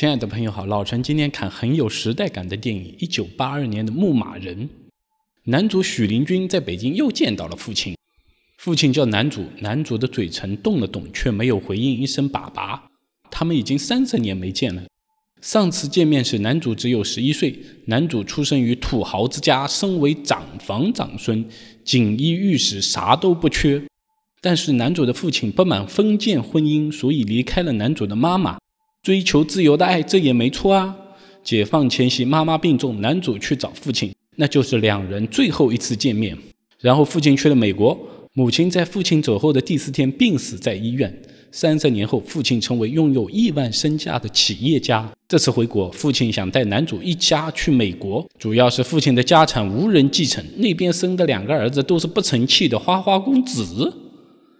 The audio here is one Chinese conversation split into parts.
亲爱的朋友好，老陈今天看很有时代感的电影《一九八二年的牧马人》，男主许灵均在北京又见到了父亲，父亲叫男主，男主的嘴唇动了动，却没有回应一声“爸爸”。他们已经三十年没见了，上次见面时男主只有十一岁。男主出生于土豪之家，身为长房长孙，锦衣玉食，啥都不缺。但是男主的父亲不满封建婚姻，所以离开了男主的妈妈。追求自由的爱，这也没错啊。解放前夕，妈妈病重，男主去找父亲，那就是两人最后一次见面。然后父亲去了美国，母亲在父亲走后的第四天病死在医院。三十年后，父亲成为拥有亿万身价的企业家。这次回国，父亲想带男主一家去美国，主要是父亲的家产无人继承，那边生的两个儿子都是不成器的花花公子。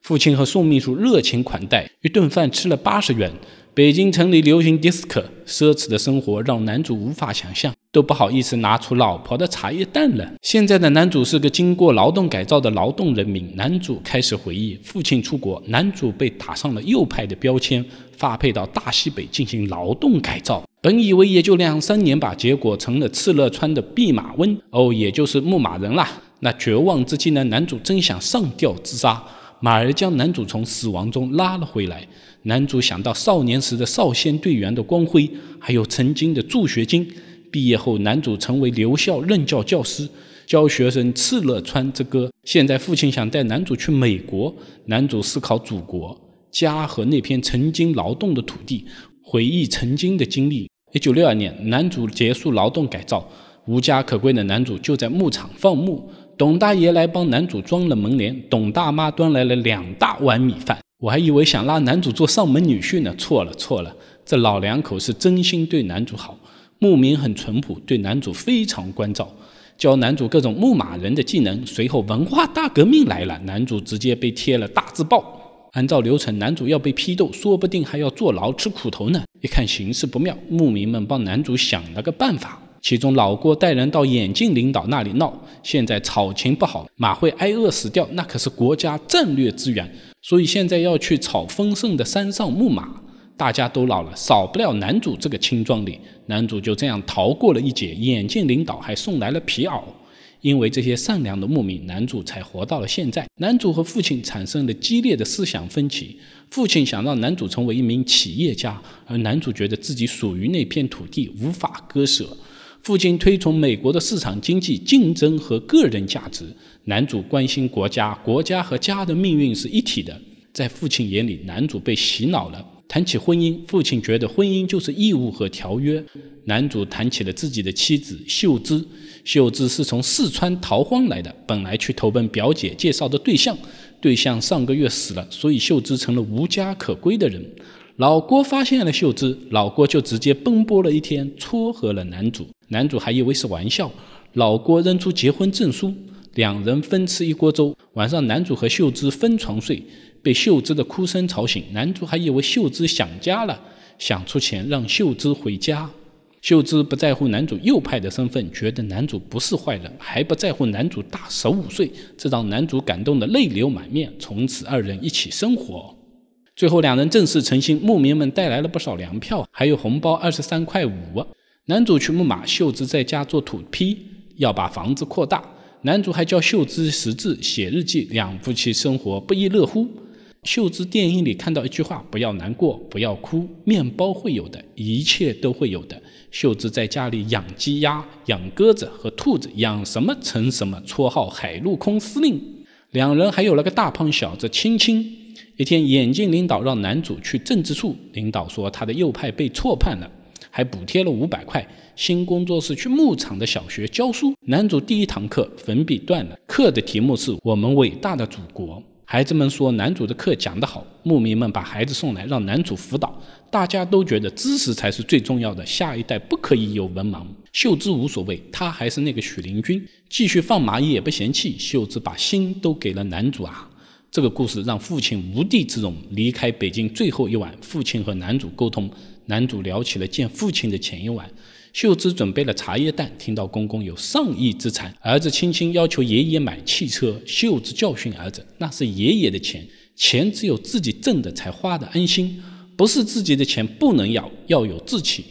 父亲和宋秘书热情款待，一顿饭吃了八十元。北京城里流行迪斯科，奢侈的生活让男主无法想象，都不好意思拿出老婆的茶叶蛋了。现在的男主是个经过劳动改造的劳动人民。男主开始回忆父亲出国，男主被打上了右派的标签，发配到大西北进行劳动改造。本以为也就两三年吧，结果成了敕勒川的弼马温，哦，也就是牧马人啦。那绝望之际呢，男主真想上吊自杀。马儿将男主从死亡中拉了回来，男主想到少年时的少先队员的光辉，还有曾经的助学金。毕业后，男主成为留校任教教师，教学生《敕勒川》之歌。现在，父亲想带男主去美国，男主思考祖国、家和那片曾经劳动的土地，回忆曾经的经历。一九六二年，男主结束劳动改造，无家可归的男主就在牧场放牧。董大爷来帮男主装了门帘，董大妈端来了两大碗米饭。我还以为想拉男主做上门女婿呢，错了错了，这老两口是真心对男主好。牧民很淳朴，对男主非常关照，教男主各种牧马人的技能。随后文化大革命来了，男主直接被贴了大字报。按照流程，男主要被批斗，说不定还要坐牢吃苦头呢。一看形势不妙，牧民们帮男主想了个办法。其中，老郭带人到眼镜领导那里闹。现在草情不好，马会挨饿死掉，那可是国家战略资源。所以现在要去草丰盛的山上牧马。大家都老了，少不了男主这个青壮年。男主就这样逃过了一劫。眼镜领导还送来了皮袄，因为这些善良的牧民，男主才活到了现在。男主和父亲产生了激烈的思想分歧。父亲想让男主成为一名企业家，而男主觉得自己属于那片土地，无法割舍。父亲推崇美国的市场经济、竞争和个人价值。男主关心国家，国家和家的命运是一体的。在父亲眼里，男主被洗脑了。谈起婚姻，父亲觉得婚姻就是义务和条约。男主谈起了自己的妻子秀芝。秀芝是从四川逃荒来的，本来去投奔表姐介绍的对象，对象上个月死了，所以秀芝成了无家可归的人。老郭发现了秀芝，老郭就直接奔波了一天，撮合了男主。男主还以为是玩笑，老郭扔出结婚证书，两人分吃一锅粥。晚上，男主和秀芝分床睡，被秀芝的哭声吵醒，男主还以为秀芝想家了，想出钱让秀芝回家。秀芝不在乎男主右派的身份，觉得男主不是坏人，还不在乎男主大十五岁，这让男主感动得泪流满面。从此，二人一起生活。最后两人正式成亲，牧民们带来了不少粮票，还有红包二十三块五。男主去牧马，秀芝在家做土坯，要把房子扩大。男主还教秀芝识字、写日记，两夫妻生活不亦乐乎。秀芝电影里看到一句话：“不要难过，不要哭，面包会有的，一切都会有的。”秀芝在家里养鸡、鸭、养鸽子和兔子，养什么成什么，绰号“海陆空司令”。两人还有了个大胖小子青青。一天，眼镜领导让男主去政治处。领导说他的右派被错判了，还补贴了五百块。新工作室去牧场的小学教书。男主第一堂课粉笔断了，课的题目是我们伟大的祖国。孩子们说男主的课讲得好。牧民们把孩子送来让男主辅导，大家都觉得知识才是最重要的，下一代不可以有文盲。秀芝无所谓，他还是那个许灵均，继续放马也不嫌弃。秀芝把心都给了男主啊。这个故事让父亲无地自容。离开北京最后一晚，父亲和男主沟通，男主聊起了见父亲的前一晚。秀芝准备了茶叶蛋，听到公公有上亿资产，儿子亲亲要求爷爷买汽车，秀芝教训儿子，那是爷爷的钱，钱只有自己挣的才花的安心，不是自己的钱不能要，要有志气。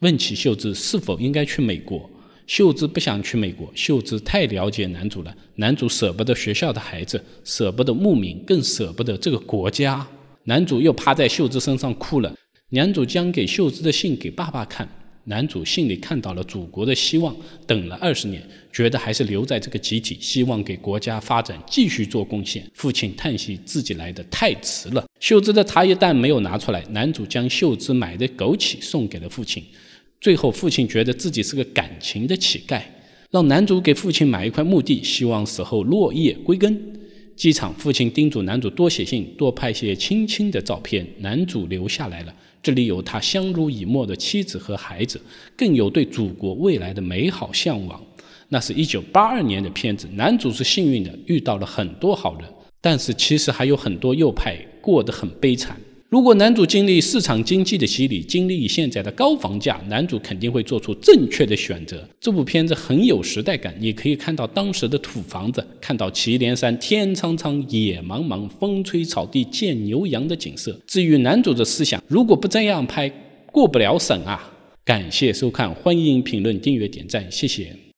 问起秀芝是否应该去美国。秀芝不想去美国，秀芝太了解男主了，男主舍不得学校的孩子，舍不得牧民，更舍不得这个国家。男主又趴在秀芝身上哭了。男主将给秀芝的信给爸爸看，男主信里看到了祖国的希望，等了二十年，觉得还是留在这个集体，希望给国家发展继续做贡献。父亲叹息自己来的太迟了。秀芝的茶叶蛋没有拿出来，男主将秀芝买的枸杞送给了父亲。最后，父亲觉得自己是个感情的乞丐，让男主给父亲买一块墓地，希望死后落叶归根。机场，父亲叮嘱男主多写信，多拍些亲亲的照片。男主留下来了，这里有他相濡以沫的妻子和孩子，更有对祖国未来的美好向往。那是一九八二年的片子，男主是幸运的，遇到了很多好人，但是其实还有很多右派过得很悲惨。如果男主经历市场经济的洗礼，经历现在的高房价，男主肯定会做出正确的选择。这部片子很有时代感，你可以看到当时的土房子，看到祁连山天苍苍，野茫茫，风吹草低见牛羊的景色。至于男主的思想，如果不这样拍，过不了审啊！感谢收看，欢迎评论、订阅、点赞，谢谢。